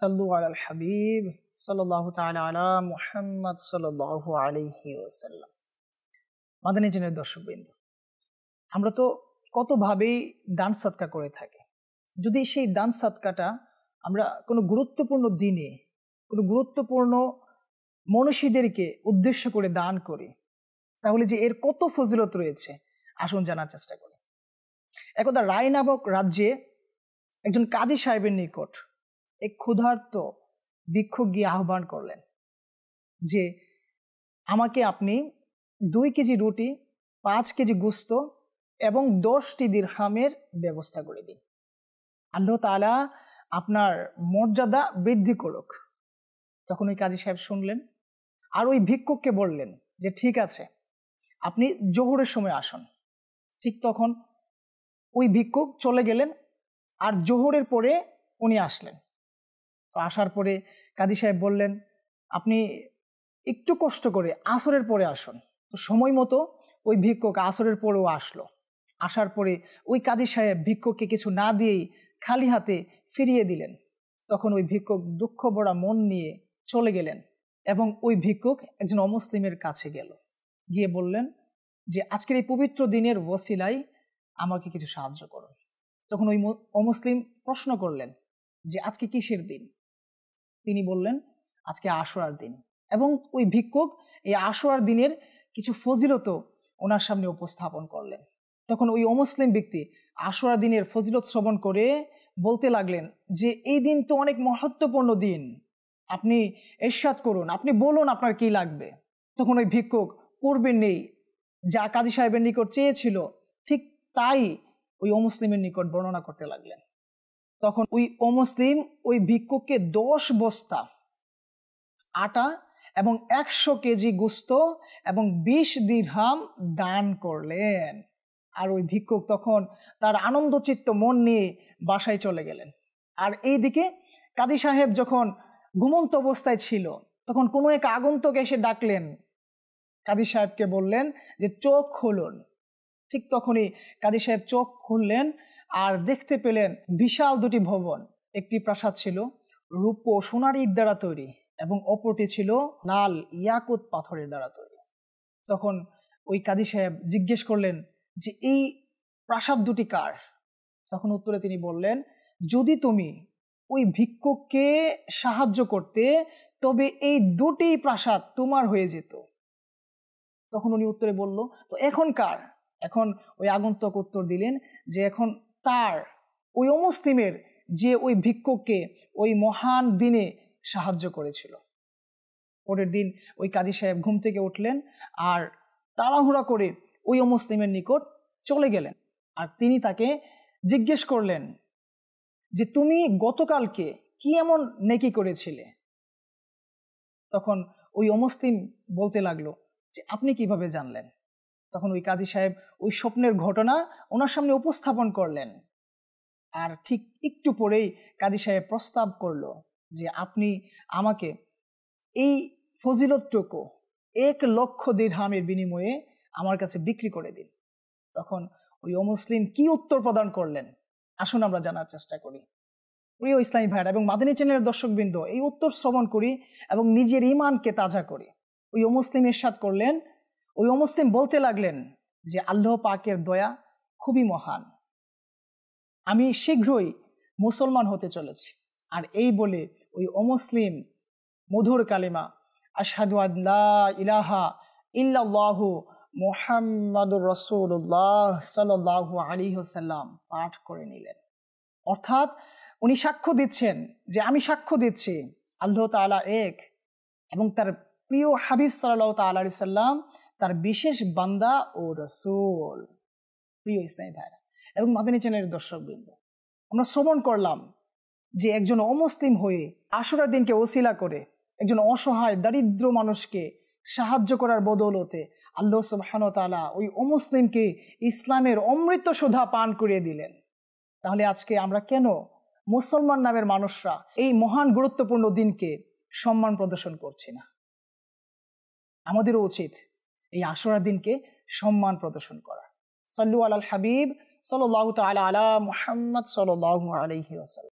সাল্লু আলাল হাবিব সাল্লাহ তালা মুহাম্মদ সাল্লাহ আলহি ওসাল্লাম মাদানী জিনের দর্শকবৃন্দ আমরা তো কতভাবেই দান সৎকা করে থাকি যদি সেই দান সৎকাটা আমরা কোনো গুরুত্বপূর্ণ দিনে কোনো গুরুত্বপূর্ণ মনীষীদেরকে উদ্দেশ্য করে দান করি তাহলে যে এর কত ফজিলত রয়েছে আসুন জানার চেষ্টা করি একদা রায় নামক রাজ্যে একজন কাজী সাহেবের নিকট এক ক্ষুধার্ত ভিক্ষুক গিয়ে আহ্বান করলেন যে আমাকে আপনি দুই কেজি রুটি পাঁচ কেজি গুস্ত এবং দশটি দীর্হামের ব্যবস্থা করে দিন আল্লাহ তালা আপনার মর্যাদা বৃদ্ধি করুক তখন ওই কাজী সাহেব শুনলেন আর ওই ভিক্ষুককে বললেন যে ঠিক আছে আপনি জোহরের সময় আসুন ঠিক তখন ওই ভিক্ষুক চলে গেলেন আর জোহরের পরে উনি আসলেন তো আসার পরে কাদি সাহেব বললেন আপনি একটু কষ্ট করে আসরের পরে আসুন তো সময় মতো ওই ভিক্ষক আসরের পরেও আসলো আসার পরে ওই কাদি সাহেব ভিক্ষককে কিছু না দিয়েই খালি হাতে ফিরিয়ে দিলেন তখন ওই ভিক্ষক দুঃখ বড়া মন নিয়ে চলে গেলেন এবং ওই ভিক্ষক একজন অমুসলিমের কাছে গেল গিয়ে বললেন যে আজকের এই পবিত্র দিনের ওসিলাই আমাকে কিছু সাহায্য করুন তখন ওই অমুসলিম প্রশ্ন করলেন যে আজকে কিসের দিন তিনি বললেন আজকে আশোয়ার দিন এবং ওই ভিক্ষুক এই আশোয়ার দিনের কিছু ফজিলত ওনার সামনে উপস্থাপন করলেন তখন ওই অমুসলিম ব্যক্তি আশোয়ার দিনের ফজিলত শ্রবণ করে বলতে লাগলেন যে এই দিন তো অনেক মহত্বপূর্ণ দিন আপনি এরশাদ করুন আপনি বলুন আপনার কি লাগবে তখন ওই ভিক্ষুক পূর্বের নেই যা কাজী সাহেবের নিকট চেয়েছিল ঠিক তাই ওই অমুসলিমের নিকট বর্ণনা করতে লাগলেন তখন ওই অমুসলিম ওই ভিক্ষুককে দশ বস্তা আটা এবং একশো কেজি গুস্ত এবং বিশ দিরহাম দান করলেন আর ওই ভিক্ষুক তখন তার আনন্দচিত্ত মন নিয়ে বাসায় চলে গেলেন আর এই দিকে কাদি সাহেব যখন ঘুমন্ত অবস্থায় ছিল তখন কোনো এক আগন্তক এসে ডাকলেন কাদি সাহেবকে বললেন যে চোখ খুলুন ঠিক তখনই কাদি সাহেব চোখ খুললেন আর দেখতে পেলেন বিশাল দুটি ভবন একটি প্রাসাদ ছিল রূপ ও সোনার ইট দ্বারা তৈরি এবং অপরটি ছিল লাল ইয়াকুত পাথরের দ্বারা তৈরি তখন ওই কাদি সাহেব জিজ্ঞেস করলেন যে এই প্রাসাদ দুটি কার তখন উত্তরে তিনি বললেন যদি তুমি ওই ভিক্ষুককে সাহায্য করতে তবে এই দুটি প্রাসাদ তোমার হয়ে যেত তখন উনি উত্তরে বলল তো এখন কার এখন ওই আগন্তক উত্তর দিলেন যে এখন তার ওই অমুসলিমের যে ওই ভিক্ষককে ওই মহান দিনে সাহায্য করেছিল পরের দিন ওই কাজী সাহেব ঘুম থেকে উঠলেন আর তাড়াহুড়া করে ওই অমুসলিমের নিকট চলে গেলেন আর তিনি তাকে জিজ্ঞেস করলেন যে তুমি গতকালকে কি এমন নেকি করেছিলে তখন ওই অমুসলিম বলতে লাগলো যে আপনি কিভাবে জানলেন তখন ওই কাজী সাহেব ওই স্বপ্নের ঘটনা ওনার সামনে উপস্থাপন করলেন আর ঠিক একটু পরেই কাজী সাহেব প্রস্তাব করলো যে আপনি আমাকে এই ফজিলতটুকু এক লক্ষ দীর্হামের বিনিময়ে আমার কাছে বিক্রি করে দিন তখন ওই অমুসলিম কি উত্তর প্রদান করলেন আসুন আমরা জানার চেষ্টা করি প্রিয় ইসলামী ভাইরা এবং মাদিনী চ্যানেলের দর্শকবৃন্দ এই উত্তর শ্রবণ করি এবং নিজের ইমানকে তাজা করি ওই অমুসলিম এরশাদ করলেন ওই অমুসলিম বলতে লাগলেন যে আল্লাহ পাকের দয়া খুবই মহান আমি শীঘ্রই মুসলমান হতে চলেছি আর এই বলে ওই অমুসলিম মধুর কালিমা আশহাদু ইলাহা ইল্লাহ মোহাম্মদুর রসুল্লাহ সাল্লাহ আলী হোসাল্লাম পাঠ করে নিলেন অর্থাৎ উনি সাক্ষ্য দিচ্ছেন যে আমি সাক্ষ্য দিচ্ছি আল্লাহ তালা এক এবং তার প্রিয় হাবিব সাল্লাহ তাল্লাম তার বিশেষ বান্দা ও রসুল প্রিয় ইসলামী ভাইরা এবং মাদানী চ্যানেলের দর্শকবৃন্দ আমরা শ্রবণ করলাম যে একজন অমুসলিম হয়ে আশুরার দিনকে ওসিলা করে একজন অসহায় দারিদ্র মানুষকে সাহায্য করার বদলতে আল্লাহ তালা ওই অমুসলিমকে ইসলামের অমৃত সুধা পান করিয়ে দিলেন তাহলে আজকে আমরা কেন মুসলমান নামের মানুষরা এই মহান গুরুত্বপূর্ণ দিনকে সম্মান প্রদর্শন করছি না আমাদেরও উচিত এই আশুরা দিনকে সম্মান প্রদর্শন করা সাল্লু আলাল হাবিব সাল আলা মোহাম্মদ সাল আলহি আসাল